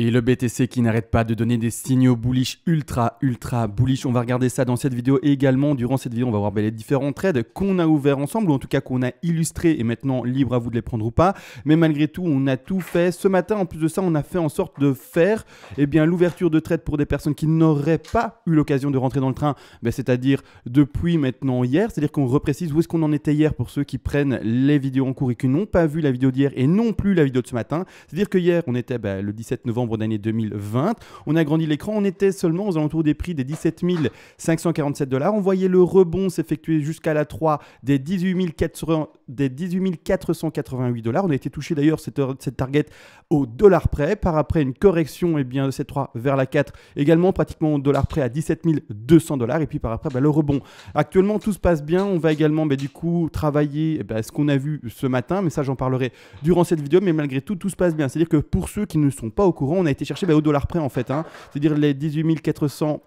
Et le BTC qui n'arrête pas de donner des signaux bullish, ultra, ultra bullish. On va regarder ça dans cette vidéo et également durant cette vidéo, on va voir les différents trades qu'on a ouverts ensemble, ou en tout cas qu'on a illustrés et maintenant libre à vous de les prendre ou pas. Mais malgré tout, on a tout fait. Ce matin, en plus de ça, on a fait en sorte de faire eh bien l'ouverture de trades pour des personnes qui n'auraient pas eu l'occasion de rentrer dans le train, ben, c'est-à-dire depuis maintenant hier. C'est-à-dire qu'on reprécise où est-ce qu'on en était hier pour ceux qui prennent les vidéos en cours et qui n'ont pas vu la vidéo d'hier et non plus la vidéo de ce matin. C'est-à-dire que hier, on était ben, le 17 novembre d'année 2020. On a grandi l'écran, on était seulement aux alentours des prix des 17 547 dollars. On voyait le rebond s'effectuer jusqu'à la 3 des 18 400 des 18 488 dollars. On a été touché d'ailleurs cette, target au dollar près. Par après, une correction et eh bien, de cette 3 vers la 4, également pratiquement au dollar près à 17 200 dollars. Et puis par après, bah, le rebond. Actuellement, tout se passe bien. On va également bah, du coup travailler eh ben, ce qu'on a vu ce matin. Mais ça, j'en parlerai durant cette vidéo. Mais malgré tout, tout se passe bien. C'est-à-dire que pour ceux qui ne sont pas au courant, on a été chercher bah, au dollar près en fait. Hein. C'est-à-dire les 18 400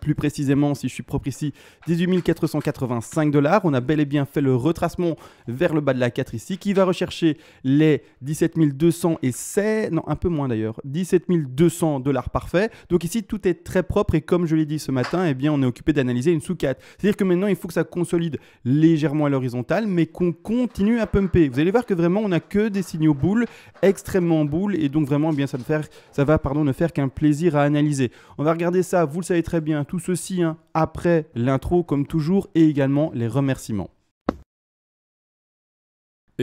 plus précisément, si je suis propre ici, 18 485 dollars. On a bel et bien fait le retracement vers le bas de la 4 ici, qui va rechercher les 17 200 et c'est... Non, un peu moins d'ailleurs. 17 200 dollars parfait. Donc ici, tout est très propre et comme je l'ai dit ce matin, eh bien, on est occupé d'analyser une sous 4. C'est-à-dire que maintenant, il faut que ça consolide légèrement à l'horizontale, mais qu'on continue à pumper. Vous allez voir que vraiment, on n'a que des signaux boules, extrêmement boules, et donc vraiment, eh bien, ça, ne faire... ça va pardon, ne faire qu'un plaisir à analyser. On va regarder ça, vous le savez très bien tout ceci hein, après l'intro comme toujours et également les remerciements.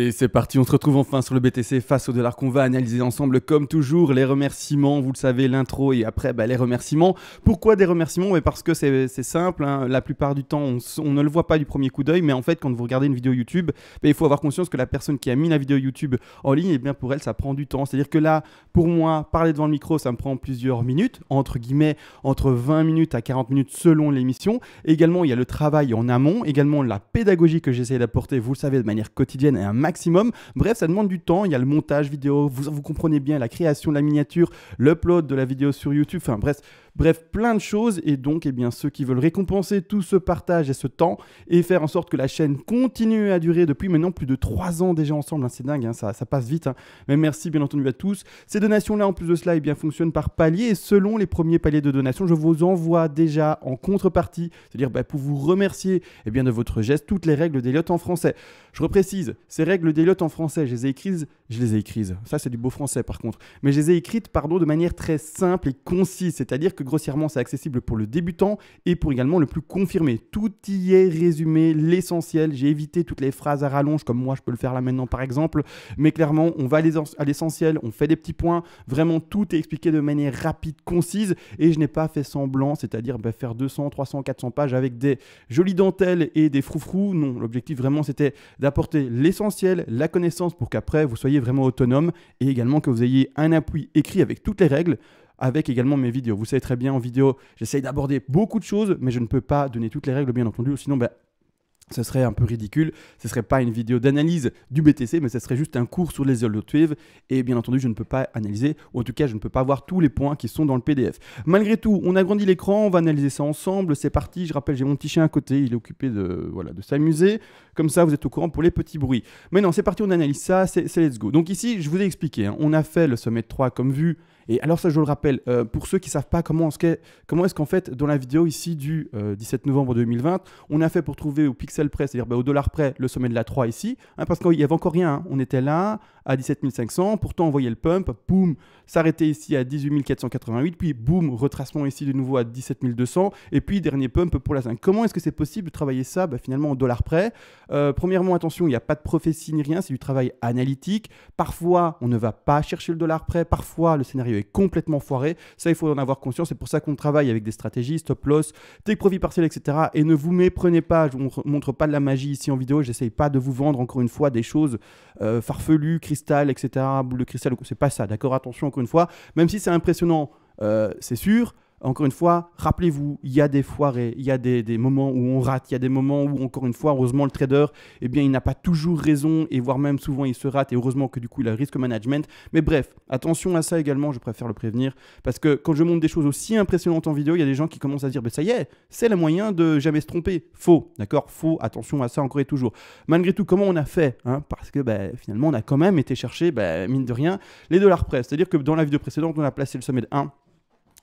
Et c'est parti, on se retrouve enfin sur le BTC face au dollar qu'on va analyser ensemble comme toujours. Les remerciements, vous le savez, l'intro et après bah, les remerciements. Pourquoi des remerciements mais Parce que c'est simple, hein. la plupart du temps on, ne le voit pas du premier coup d'œil, mais en fait quand vous regardez une vidéo YouTube, bah, il faut avoir conscience que la personne qui a mis la vidéo YouTube en ligne, et eh bien pour elle ça prend du temps. C'est-à-dire que là, pour moi, parler devant le micro, ça me prend plusieurs minutes, entre guillemets, entre 20 minutes à 40 minutes selon l'émission. Également, il y a le travail en amont, également la pédagogie que j'essaie d'apporter, vous le savez, de manière quotidienne et un maximum maximum. Bref, ça demande du temps. Il y a le montage vidéo, vous, vous comprenez bien, la création de la miniature, l'upload de la vidéo sur YouTube. Enfin bref, Bref, plein de choses. Et donc, eh bien, ceux qui veulent récompenser tout ce partage et ce temps et faire en sorte que la chaîne continue à durer depuis maintenant plus de 3 ans déjà ensemble. Hein, c'est dingue, hein, ça, passe vite. Hein. Mais merci bien entendu à tous. Ces donations-là, en plus de cela, eh bien, fonctionnent par palier. Et selon les premiers paliers de donation, je vous envoie déjà en contrepartie, c'est-à-dire bah, pour vous remercier eh bien, de votre geste, toutes les règles d'Eliott en français. Je reprécise, ces règles d'Eliott en français, je les ai écrites, je les ai écrites. Ça, c'est du beau français par contre. Mais je les ai écrites, pardon, de manière très simple et concise, c'est-à-dire grossièrement c'est accessible pour le débutant et pour également le plus confirmé. Tout y est résumé, l'essentiel. J'ai évité toutes les phrases à rallonge comme moi je peux le faire là maintenant par exemple. Mais clairement, on va à l'essentiel, on fait des petits points. Vraiment, tout est expliqué de manière rapide, concise. Et je n'ai pas fait semblant, c'est-à-dire bah, faire 200, 300, 400 pages avec des jolies dentelles et des froufrous. Non, l'objectif vraiment c'était d'apporter l'essentiel, la connaissance pour qu'après vous soyez vraiment autonome et également que vous ayez un appui écrit avec toutes les règles avec également mes vidéos. Vous savez très bien, en vidéo, j'essaye d'aborder beaucoup de choses, mais je ne peux pas donner toutes les règles, bien entendu, sinon, ben, ce serait un peu ridicule, ce serait pas une vidéo d'analyse du BTC, mais ce serait juste un cours sur les Wave. Et bien entendu, je ne peux pas analyser, ou en tout cas, je ne peux pas voir tous les points qui sont dans le PDF. Malgré tout, on agrandit l'écran, on va analyser ça ensemble. C'est parti. Je rappelle, j'ai mon petit chien à côté, il est occupé de voilà de s'amuser. Comme ça, vous êtes au courant pour les petits bruits. Mais non, c'est parti, on analyse ça. C'est let's go. Donc ici, je vous ai expliqué. Hein. on a fait le sommet 3 comme vu et alors ça, je le rappelle, euh, pour ceux qui ne savent pas comment, est, comment est-ce qu'en fait, dans la vidéo ici du 17 euh, novembre 2020, on a fait pour trouver au pixel près, c'est-à-dire bah, au dollar près, le sommet de la 3 ici, hein, parce qu'il n'y avait encore rien, hein. on était là à 17 500, pourtant on voyait le pump, boum, s'arrêter ici à 18 488, puis boum, retracement ici de nouveau à 17 200, et puis dernier pump pour la 5. Comment est-ce que c'est possible de travailler ça bah, finalement au dollar près euh, Premièrement, attention, il n'y a pas de prophétie ni rien, c'est du travail analytique. Parfois, on ne va pas chercher le dollar près, parfois le scénario complètement foiré. Ça, il faut en avoir conscience. C'est pour ça qu'on travaille avec des stratégies, stop loss, take profit partiel, etc. Et ne vous méprenez pas. Je ne montre pas de la magie ici en vidéo. J'essaye pas de vous vendre encore une fois des choses farfelu farfelues, cristal, etc. Boule de cristal, c'est pas ça, d'accord Attention encore une fois. Même si c'est impressionnant, euh, c'est sûr. Encore une fois, rappelez-vous, il y a des foirés, il y a des, moments où on rate, il y a des moments où, encore une fois, heureusement, le trader, eh bien, il n'a pas toujours raison, et voire même souvent, il se rate, et heureusement que du coup, il a risque management. Mais bref, attention à ça également, je préfère le prévenir, parce que quand je montre des choses aussi impressionnantes en vidéo, il y a des gens qui commencent à se dire, bah, ça y est, c'est le moyen de jamais se tromper. Faux, d'accord Faux, attention à ça encore et toujours. Malgré tout, comment on a fait hein Parce que bah, finalement, on a quand même été chercher, bah, mine de rien, les dollars presse. C'est-à-dire que dans la vidéo précédente, on a placé le sommet de 1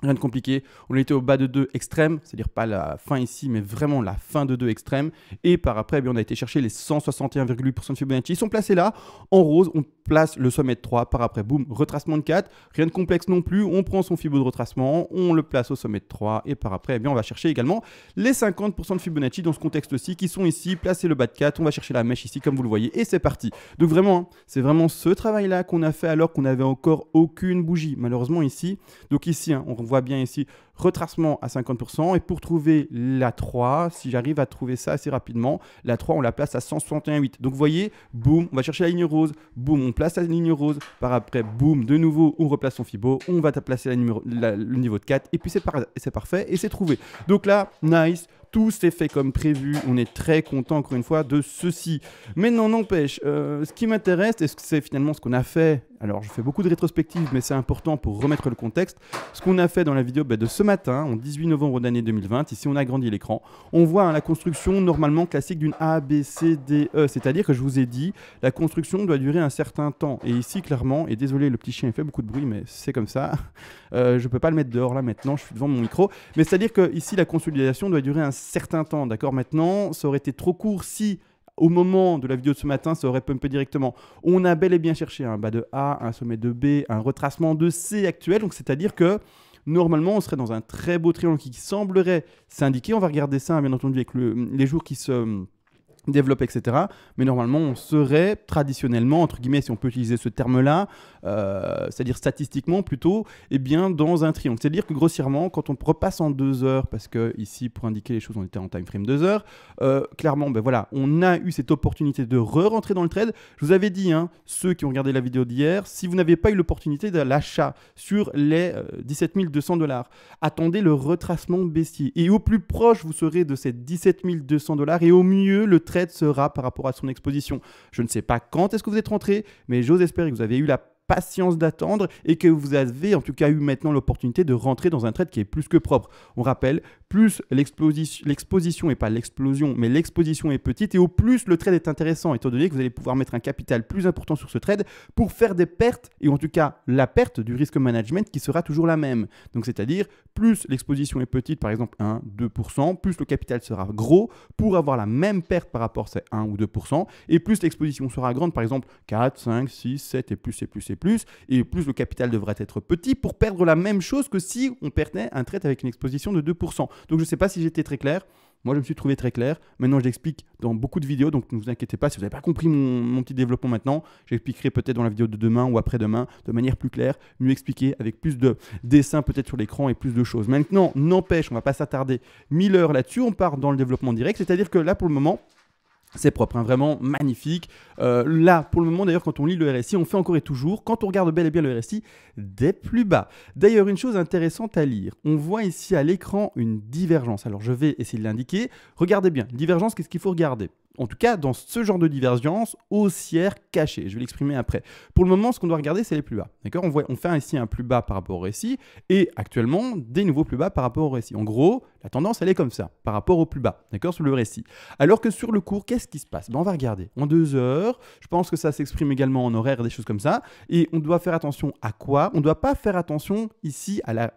Rien de compliqué. On était au bas de 2 extrême, c'est-à-dire pas la fin ici, mais vraiment la fin de 2 extrême. Et par après, eh on a été chercher les 161,8% de Fibonacci. Ils sont placés là. En rose, on place le sommet de 3. Par après, boum, retracement de 4. Rien de complexe non plus. On prend son Fibo de retracement, on le place au sommet de 3. Et par après, eh on va chercher également les 50% de Fibonacci dans ce contexte-ci qui sont ici. placés le bas de 4. On va chercher la mèche ici, comme vous le voyez. Et c'est parti. Donc vraiment, hein, c'est vraiment ce travail-là qu'on a fait alors qu'on n'avait encore aucune bougie. Malheureusement ici, donc ici, hein, on voit bien ici retracement à 50%. Et pour trouver la 3, si j'arrive à trouver ça assez rapidement, la 3, on la place à 161,8. Donc vous voyez, boum, on va chercher la ligne rose, boum, on place la ligne rose, par après, boum, de nouveau, on replace son Fibo, on va placer numéro, le niveau de 4, et puis c'est parfait, et c'est trouvé. Donc là, nice, tout s'est fait comme prévu. On est très content, encore une fois, de ceci. Mais non, n'empêche, euh, ce qui m'intéresse, et c'est finalement ce qu'on a fait, alors je fais beaucoup de rétrospectives, mais c'est important pour remettre le contexte, ce qu'on a fait dans la vidéo bah, de ce matin, en 18 novembre d'année 2020, ici on a agrandi l'écran, on voit hein, la construction normalement classique d'une A, B, C, D, E. C'est-à-dire que je vous ai dit, la construction doit durer un certain temps. Et ici, clairement, et désolé, le petit chien fait beaucoup de bruit, mais c'est comme ça. Euh, je peux pas le mettre dehors là maintenant, je suis devant mon micro. Mais c'est-à-dire que ici, la consolidation doit durer un certain temps. D'accord Maintenant, ça aurait été trop court si au moment de la vidéo de ce matin, ça aurait pumpé directement. On a bel et bien cherché un bas de A, un sommet de B, un retracement de C actuel, donc c'est-à-dire que normalement on serait dans un très beau triangle qui semblerait s'indiquer. On va regarder ça bien entendu avec les jours qui se développe, etc. Mais normalement, on serait traditionnellement, entre guillemets, si on peut utiliser ce terme-là, euh, c'est-à-dire statistiquement plutôt, eh bien, dans un triangle. C'est-à-dire que grossièrement, quand on repasse en deux heures, parce que ici, pour indiquer les choses, on était en time frame deux heures, euh, clairement, ben voilà, on a eu cette opportunité de re-rentrer dans le trade. Je vous avais dit, hein, ceux qui ont regardé la vidéo d'hier, si vous n'avez pas eu l'opportunité de l'achat sur les 17 euh, 200 dollars, attendez le retracement baissier. Et au plus proche vous serez de ces 17 200 dollars, et au mieux, le trade sera par rapport à son exposition. Je ne sais pas quand est-ce que vous êtes rentré, mais j'ose espérer que vous avez eu la patience d'attendre et que vous avez en tout cas eu maintenant l'opportunité de rentrer dans un trade qui est plus que propre. On rappelle, plus l'exposition, et pas l'explosion, mais l'exposition est petite et au plus le trade est intéressant étant donné que vous allez pouvoir mettre un capital plus important sur ce trade pour faire des pertes et en tout cas la perte du risque management qui sera toujours la même. Donc c'est-à-dire plus l'exposition est petite, par exemple 1, 2%, plus le capital sera gros pour avoir la même perte par rapport à ces 1 ou 2% et plus l'exposition sera grande, par exemple 4, 5, 6, 7 et plus et plus et plus, et plus le capital devrait être petit pour perdre la même chose que si on perdait un trade avec une exposition de 2%. Donc je ne sais pas si j'étais très clair. Moi, je me suis trouvé très clair. Maintenant, je l'explique dans beaucoup de vidéos, donc ne vous inquiétez pas. Si vous n'avez pas compris mon, mon, petit développement maintenant, j'expliquerai peut-être dans la vidéo de demain ou après-demain de manière plus claire, mieux expliquée, avec plus de dessins peut-être sur l'écran et plus de choses. Maintenant, n'empêche, on ne va pas s'attarder mille heures là-dessus. On part dans le développement direct, c'est-à-dire que là, pour le moment, c'est propre, hein, vraiment magnifique. Euh, là, pour le moment, d'ailleurs, quand on lit le RSI, on fait encore et toujours, quand on regarde bel et bien le RSI, des plus bas. D'ailleurs, une chose intéressante à lire, on voit ici à l'écran une divergence. Alors, je vais essayer de l'indiquer. Regardez bien, divergence, qu'est-ce qu'il faut regarder en tout cas dans ce genre de divergence haussière cachée. Je vais l'exprimer après. Pour le moment, ce qu'on doit regarder, c'est les plus bas. D'accord on, on fait ici un plus bas par rapport au récit et actuellement des nouveaux plus bas par rapport au récit. En gros, la tendance, elle est comme ça, par rapport au plus bas, d'accord, sur le récit. Alors que sur le cours, qu'est-ce qui se passe ben, On va regarder. En deux heures, je pense que ça s'exprime également en horaire, des choses comme ça. Et on doit faire attention à quoi On ne doit pas faire attention ici à la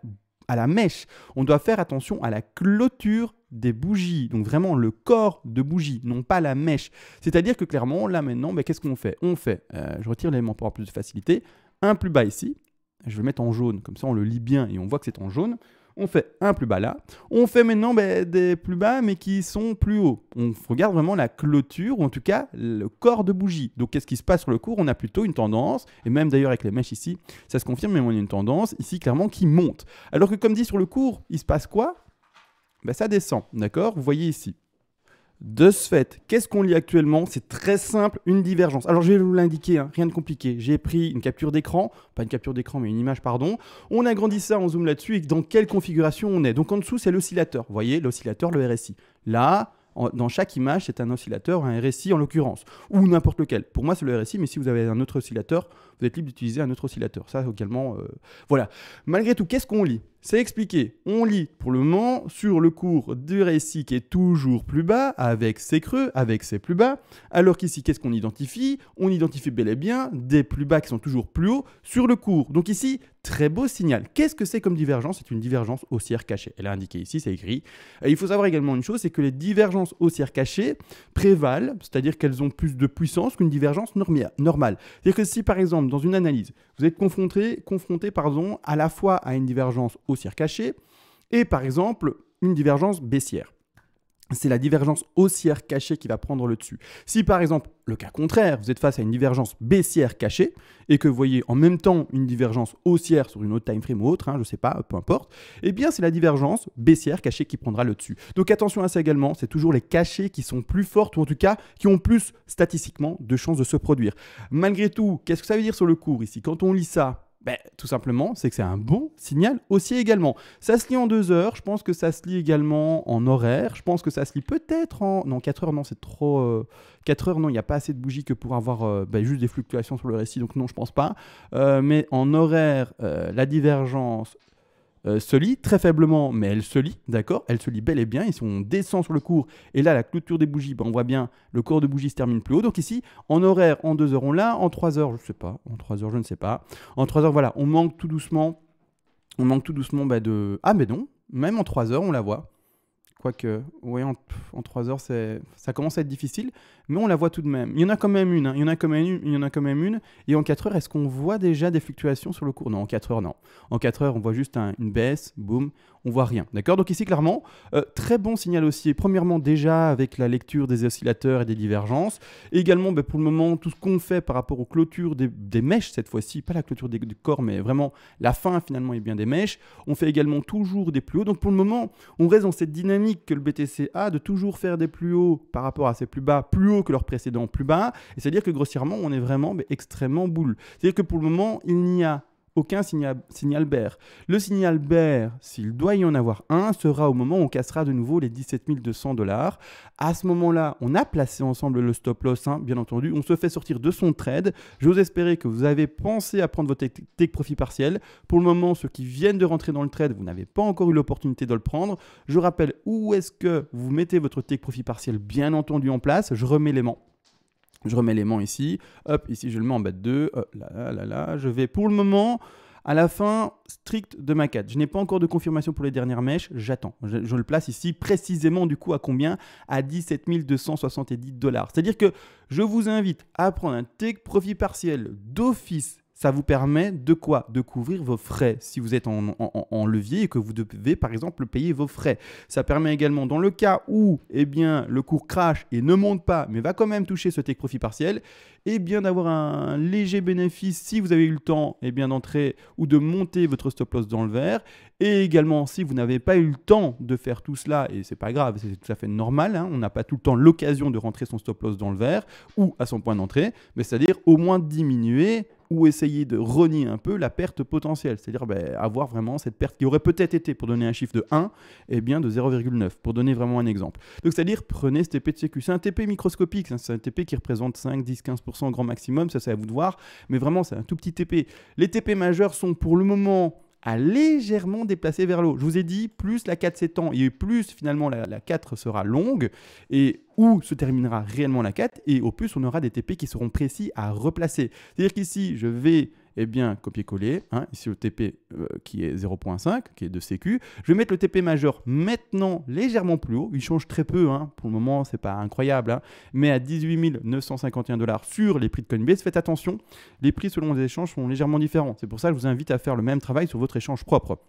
à la mèche. On doit faire attention à la clôture des bougies, donc vraiment le corps de bougie, non pas la mèche. C'est-à-dire que clairement, là maintenant, mais ben, qu'est-ce qu'on fait On fait, euh, je retire l'élément pour avoir plus de facilité, un plus bas ici, je vais le mettre en jaune, comme ça on le lit bien et on voit que c'est en jaune on fait un plus bas là. On fait maintenant ben, des plus bas mais qui sont plus hauts. On regarde vraiment la clôture, ou en tout cas le corps de bougie. Donc qu'est-ce qui se passe sur le cours On a plutôt une tendance, et même d'ailleurs avec les mèches ici, ça se confirme, mais on a une tendance ici clairement qui monte. Alors que comme dit sur le cours, il se passe quoi ben, Ça descend, d'accord Vous voyez ici. De ce fait, qu'est-ce qu'on lit actuellement C'est très simple, une divergence. Alors je vais vous l'indiquer, hein, rien de compliqué. J'ai pris une capture d'écran, pas une capture d'écran mais une image, pardon. On agrandit ça, on zoom là-dessus et dans quelle configuration on est. Donc en dessous, c'est l'oscillateur. Vous voyez, l'oscillateur, le RSI. Là, dans chaque image, c'est un oscillateur, un RSI en l'occurrence, ou n'importe lequel. Pour moi, c'est le RSI, mais si vous avez un autre oscillateur, vous êtes libre d'utiliser un autre oscillateur. Ça, également, euh, voilà. Malgré tout, qu'est-ce qu'on lit c'est expliqué. On lit pour le moment sur le cours du récit qui est toujours plus bas, avec ses creux, avec ses plus bas. Alors qu'ici, qu'est-ce qu'on identifie On identifie bel et bien des plus bas qui sont toujours plus hauts sur le cours. Donc ici, très beau signal. Qu'est-ce que c'est comme divergence C'est une divergence haussière cachée. Elle est indiquée ici, c'est écrit. il faut savoir également une chose, c'est que les divergences haussières cachées prévalent, c'est-à-dire qu'elles ont plus de puissance qu'une divergence normale. C'est-à-dire que si par exemple, dans une analyse, vous êtes confronté, confronté à la fois à une divergence haussière cachée et par exemple une divergence baissière. C'est la divergence haussière cachée qui va prendre le dessus. Si par exemple, le cas contraire, vous êtes face à une divergence baissière cachée et que vous voyez en même temps une divergence haussière sur une autre time frame ou autre, hein, je ne sais pas, peu importe, eh bien c'est la divergence baissière cachée qui prendra le dessus. Donc attention à ça également, c'est toujours les cachés qui sont plus fortes ou en tout cas qui ont plus statistiquement de chances de se produire. Malgré tout, qu'est-ce que ça veut dire sur le cours ici Quand on lit ça, ben, tout simplement, c'est que c'est un bon signal aussi également. Ça se lit en deux heures, je pense que ça se lit également en horaire, je pense que ça se lit peut-être en... Non, 4 heures, non, c'est trop... Euh, quatre 4 heures, non, il n'y a pas assez de bougies que pour avoir euh, ben, juste des fluctuations sur le récit, donc non, je pense pas. Euh, mais en horaire, la divergence euh, se lit, très faiblement, mais elle se lit, d'accord Elle se lit bel et bien, et si on descend sur le cours, et là, la clôture des bougies, ben, on voit bien, le corps de bougie se termine plus haut, donc ici, en horaire, en 2 heures, on l'a, en 3 heures, je ne sais pas, en 3 heures, je ne sais pas, en 3 heures, voilà, on manque tout doucement, on manque tout doucement ben, de... Ah mais non, même en 3 heures, on la voit, Quoique, oui, en, en 3 heures, ça commence à être difficile, mais on la voit tout de même. Il y en a quand même une, hein. il, y en a quand même une il y en a quand même une. Et en 4 heures, est-ce qu'on voit déjà des fluctuations sur le cours Non, en 4 heures, non. En 4 heures, on voit juste une baisse, boum, on voit rien. D'accord Donc ici, clairement, euh, très bon signal aussi. Premièrement, déjà avec la lecture des oscillateurs et des divergences. également, bah, pour le moment, tout ce qu'on fait par rapport aux clôtures des, mèches, cette fois-ci, pas la clôture du corps, mais vraiment la fin finalement est bien des mèches. On fait également toujours des plus hauts. Donc pour le moment, on reste dans cette dynamique que le BTC a de toujours faire des plus hauts par rapport à ses plus bas, plus hauts que leurs précédents plus bas. Et c'est-à-dire que grossièrement, on est vraiment bah, extrêmement boule. C'est-à-dire que pour le moment, il n'y a aucun signal, signal Le signal bear, s'il doit y en avoir un, sera au moment où on cassera de nouveau les 17 200 dollars. À ce moment-là, on a placé ensemble le stop loss, hein, bien entendu. On se fait sortir de son trade. J'ose espérer que vous avez pensé à prendre votre take profit partiel. Pour le moment, ceux qui viennent de rentrer dans le trade, vous n'avez pas encore eu l'opportunité de le prendre. Je rappelle où est-ce que vous mettez votre take profit partiel, bien entendu, en place. Je remets les mains. Je remets l'aimant ici, hop, ici je le mets en bas de 2, là, là, je vais pour le moment à la fin stricte de ma 4. Je n'ai pas encore de confirmation pour les dernières mèches, j'attends. Je, le place ici précisément du coup à combien À 17 270 dollars. C'est-à-dire que je vous invite à prendre un tech profit partiel d'office ça vous permet de quoi De couvrir vos frais si vous êtes en, levier et que vous devez par exemple payer vos frais. Ça permet également dans le cas où eh bien, le cours crash et ne monte pas mais va quand même toucher ce take profit partiel, eh bien d'avoir un, léger bénéfice si vous avez eu le temps eh bien d'entrer ou de monter votre stop loss dans le vert et également, si vous n'avez pas eu le temps de faire tout cela, et c'est pas grave, c'est tout à fait normal, hein, on n'a pas tout le temps l'occasion de rentrer son stop loss dans le vert ou à son point d'entrée, mais c'est-à-dire au moins diminuer ou essayer de renier un peu la perte potentielle, c'est-à-dire ben, avoir vraiment cette perte qui aurait peut-être été, pour donner un chiffre de 1, et eh bien de 0,9, pour donner vraiment un exemple. Donc c'est-à-dire prenez ce TP de sécu, c'est un TP microscopique, c'est un TP qui représente 5, 10, 15% grand maximum, ça c'est à vous de voir, mais vraiment c'est un tout petit TP. Les TP majeurs sont pour le moment à légèrement déplacé vers l'eau. Je vous ai dit, plus la 4 s'étend et plus finalement la, la, 4 sera longue, et où se terminera réellement la 4, et au plus on aura des TP qui seront précis à replacer. C'est-à-dire qu'ici, je vais eh bien, copier-coller, hein, ici le TP euh, qui est 0.5, qui est de CQ. Je vais mettre le TP majeur maintenant légèrement plus haut, il change très peu, hein. pour le moment, c'est pas incroyable, hein. mais à 18 951 dollars sur les prix de Coinbase. Faites attention, les prix selon les échanges sont légèrement différents. C'est pour ça que je vous invite à faire le même travail sur votre échange propre.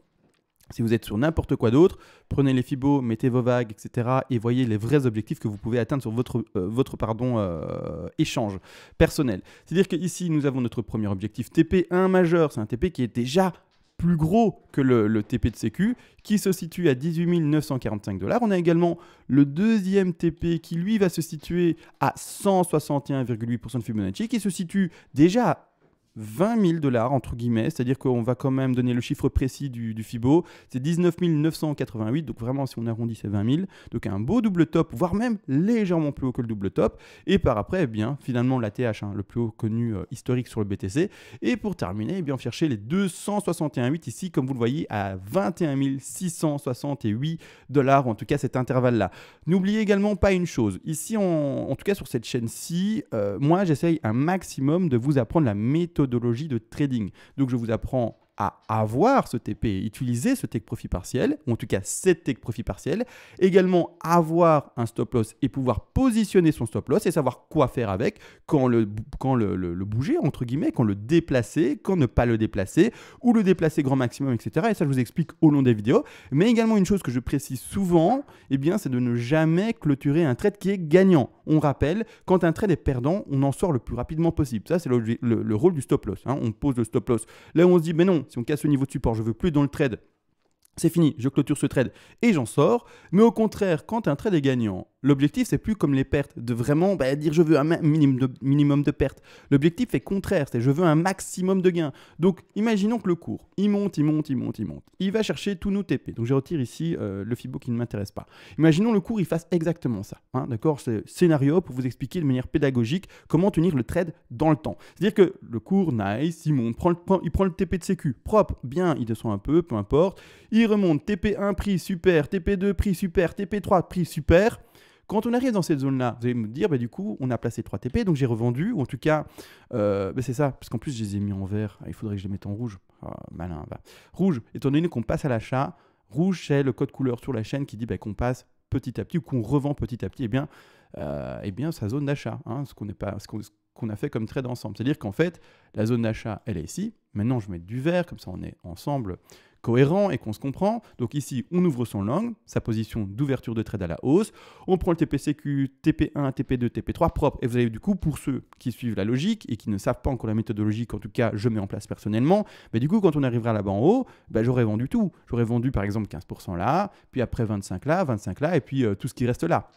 Si vous êtes sur n'importe quoi d'autre, prenez les fibos, mettez vos vagues, etc. et voyez les vrais objectifs que vous pouvez atteindre sur votre, euh, votre pardon, euh, échange personnel. C'est-à-dire qu'ici, nous avons notre premier objectif TP1 majeur. C'est un TP qui est déjà plus gros que le, TP de Sécu, qui se situe à 18 945 dollars. On a également le deuxième TP qui, lui, va se situer à 161,8% de Fibonacci, qui se situe déjà à 20 000 dollars, entre guillemets, c'est-à-dire qu'on va quand même donner le chiffre précis du, FIBO, c'est 19 988, donc vraiment si on arrondit c'est 20 000, donc un beau double top, voire même légèrement plus haut que le double top, et par après, eh bien finalement la TH, hein, le plus haut connu euh, historique sur le BTC, et pour terminer, eh bien, on cherchait les 261,8 ici, comme vous le voyez, à 21 668 dollars, en tout cas cet intervalle-là. N'oubliez également pas une chose, ici, en tout cas sur cette chaîne-ci, euh, moi j'essaye un maximum de vous apprendre la méthode de trading. Donc je vous apprends à avoir ce TP, utiliser ce take profit partiel, ou en tout cas cette take profit partiel, également avoir un stop loss et pouvoir positionner son stop loss et savoir quoi faire avec, quand le, quand le, bouger, entre guillemets, quand le déplacer, quand ne pas le déplacer, ou le déplacer grand maximum, etc. Et ça, je vous explique au long des vidéos. Mais également, une chose que je précise souvent, eh bien, c'est de ne jamais clôturer un trade qui est gagnant. On rappelle, quand un trade est perdant, on en sort le plus rapidement possible. Ça, c'est le, rôle du stop loss. Hein. On pose le stop loss. Là on se dit, mais non, si on casse le niveau de support, je veux plus dans le trade, c'est fini, je clôture ce trade et j'en sors. Mais au contraire, quand un trade est gagnant L'objectif, c'est plus comme les pertes, de vraiment bah, dire je veux un minimum de, minimum de pertes. L'objectif est contraire, c'est je veux un maximum de gains. Donc imaginons que le cours, il monte, il monte, il monte, il monte. Il va chercher tous nos TP. Donc je retire ici euh, le FIBO qui ne m'intéresse pas. Imaginons le cours, il fasse exactement ça. Hein, d'accord C'est scénario pour vous expliquer de manière pédagogique comment tenir le trade dans le temps. C'est-à-dire que le cours, nice, il monte, prend le, il prend le TP de sécu, propre, bien, il descend un peu, peu importe. Il remonte, TP1 prix, super, TP2 prix, super, TP3 prix, super. Quand on arrive dans cette zone-là, vous allez me dire, bah, du coup, on a placé 3 TP, donc j'ai revendu, ou en tout cas, euh, bah, c'est ça, parce qu'en plus, je les ai mis en vert, ah, il faudrait que je les mette en rouge. Ah, malin, va. Rouge, étant donné qu'on passe à l'achat, rouge, c'est le code couleur sur la chaîne qui dit bah, qu'on passe petit à petit ou qu'on revend petit à petit, eh bien, euh, eh bien sa zone d'achat, hein, ce qu'on n'est pas, ce qu'on a fait comme trade ensemble. C'est-à-dire qu'en fait, la zone d'achat, elle est ici. Maintenant, je mets du vert, comme ça on est ensemble cohérent et qu'on se comprend. Donc ici, on ouvre son langue, sa position d'ouverture de trade à la hausse. On prend le TPCQ, TP1, TP2, TP3 propre. Et vous avez du coup, pour ceux qui suivent la logique et qui ne savent pas encore la méthodologie, en tout cas je mets en place personnellement, mais bah, du coup, quand on arrivera là-bas en haut, bah, j'aurais vendu tout. J'aurais vendu par exemple 15% là, puis après 25 là, 25 là, et puis euh, tout ce qui reste là.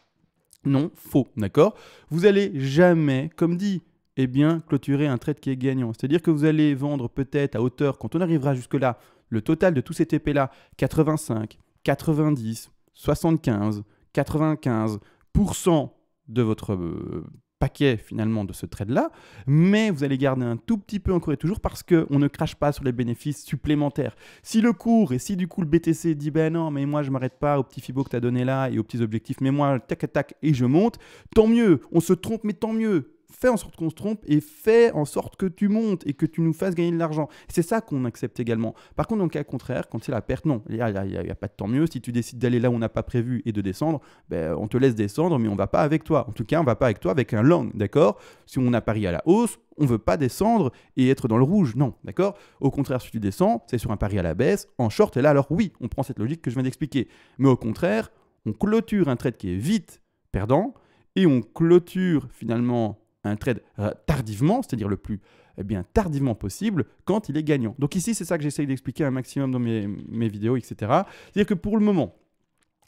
Non, faux, d'accord Vous allez jamais, comme dit, eh bien, clôturer un trade qui est gagnant. C'est-à-dire que vous allez vendre peut-être à hauteur, quand on arrivera jusque-là, le total de tous ces TP-là, 85, 90, 75, 95% de votre euh, paquet finalement de ce trade-là, mais vous allez garder un tout petit peu encore et toujours parce qu'on ne crache pas sur les bénéfices supplémentaires. Si le cours et si du coup le BTC dit ben non, mais moi je m'arrête pas au petit FIBO que tu as donné là et aux petits objectifs, mais moi tac tac et je monte, tant mieux, on se trompe, mais tant mieux, fais en sorte qu'on se trompe et fais en sorte que tu montes et que tu nous fasses gagner de l'argent. C'est ça qu'on accepte également. Par contre, dans le cas contraire, quand c'est la perte, non, il n'y a, pas de temps mieux. Si tu décides d'aller là où on n'a pas prévu et de descendre, ben, on te laisse descendre, mais on va pas avec toi. En tout cas, on va pas avec toi avec un long, d'accord Si on a parié à la hausse, on veut pas descendre et être dans le rouge, non, d'accord Au contraire, si tu descends, c'est sur un pari à la baisse, en short, et là, alors oui, on prend cette logique que je viens d'expliquer. Mais au contraire, on clôture un trade qui est vite perdant et on clôture finalement un trade euh, tardivement, c'est-à-dire le plus eh bien, tardivement possible quand il est gagnant. Donc ici, c'est ça que j'essaye d'expliquer un maximum dans mes, mes vidéos, etc. C'est-à-dire que pour le moment,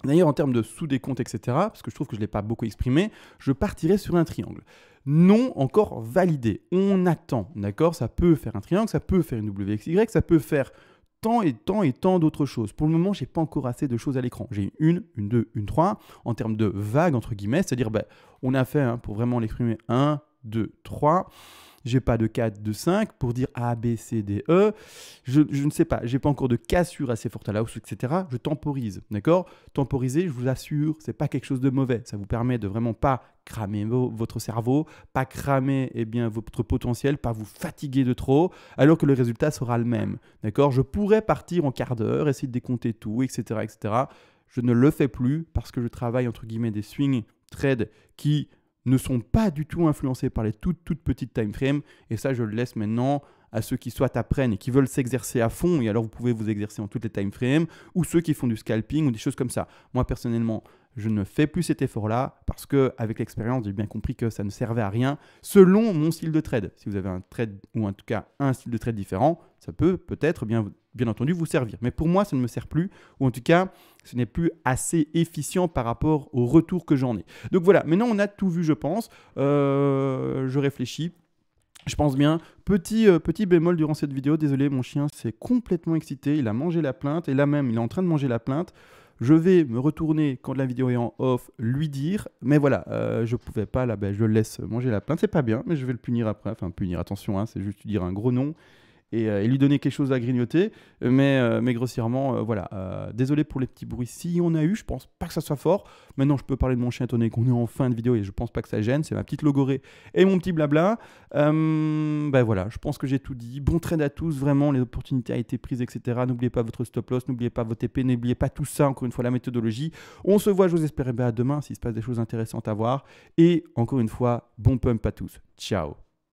D'ailleurs, en termes de sous-décompte, etc., parce que je trouve que je ne l'ai pas beaucoup exprimé, je partirai sur un triangle. Non encore validé. On attend, d'accord Ça peut faire un triangle, ça peut faire une WXY, ça peut faire et tant et tant d'autres choses. Pour le moment, j'ai pas encore assez de choses à l'écran. J'ai une, une deux, une trois en termes de vagues entre guillemets, c'est-à-dire ben, on a fait hein, pour vraiment l'exprimer un, deux, trois j'ai pas de 4, de 5 pour dire A, B, C, D, E. Je, ne sais pas, j'ai pas encore de cassure assez forte à la hausse, etc. Je temporise, d'accord Temporiser, je vous assure, c'est pas quelque chose de mauvais. Ça vous permet de vraiment pas cramer votre cerveau, pas cramer eh bien, votre potentiel, pas vous fatiguer de trop, alors que le résultat sera le même. D'accord Je pourrais partir en quart d'heure, essayer de décompter tout, etc., etc. Je ne le fais plus parce que je travaille entre guillemets des swing trades qui ne sont pas du tout influencés par les toutes, toutes petites time frames. Et ça, je le laisse maintenant à ceux qui soit apprennent et qui veulent s'exercer à fond, et alors vous pouvez vous exercer en toutes les time frames, ou ceux qui font du scalping ou des choses comme ça. Moi, personnellement, je ne fais plus cet effort-là parce que, avec l'expérience, j'ai bien compris que ça ne servait à rien selon mon style de trade. Si vous avez un trade ou en tout cas un style de trade différent, ça peut peut-être bien bien entendu vous servir. Mais pour moi, ça ne me sert plus, ou en tout cas, ce n'est plus assez efficient par rapport au retour que j'en ai. Donc voilà, maintenant on a tout vu, je pense. Euh, je réfléchis. Je pense bien. Petit, euh, petit bémol durant cette vidéo, désolé, mon chien s'est complètement excité, il a mangé la plainte, et là même, il est en train de manger la plainte. Je vais me retourner quand la vidéo est en off, lui dire, mais voilà, euh, je pouvais pas, là, ben, je laisse manger la plainte, c'est pas bien, mais je vais le punir après, enfin punir, attention, hein, c'est juste dire un gros nom, euh, et, lui donner quelque chose à grignoter. Euh, euh, mais, grossièrement, voilà. désolé pour les petits bruits. Si on a eu, je pense pas que ça soit fort. Maintenant, je peux parler de mon chien étonné qu'on est en fin de vidéo et je pense pas que ça gêne. C'est ma petite logorée et mon petit blabla. ben voilà, je pense que j'ai tout dit. Bon trade à tous, vraiment, les opportunités ont été prises, etc. N'oubliez pas votre stop loss, n'oubliez pas votre TP, n'oubliez pas tout ça, encore une fois, la méthodologie. On se voit, je vous espère, eh bien à demain s'il se passe des choses intéressantes à voir. Et encore une fois, bon pump à tous. Ciao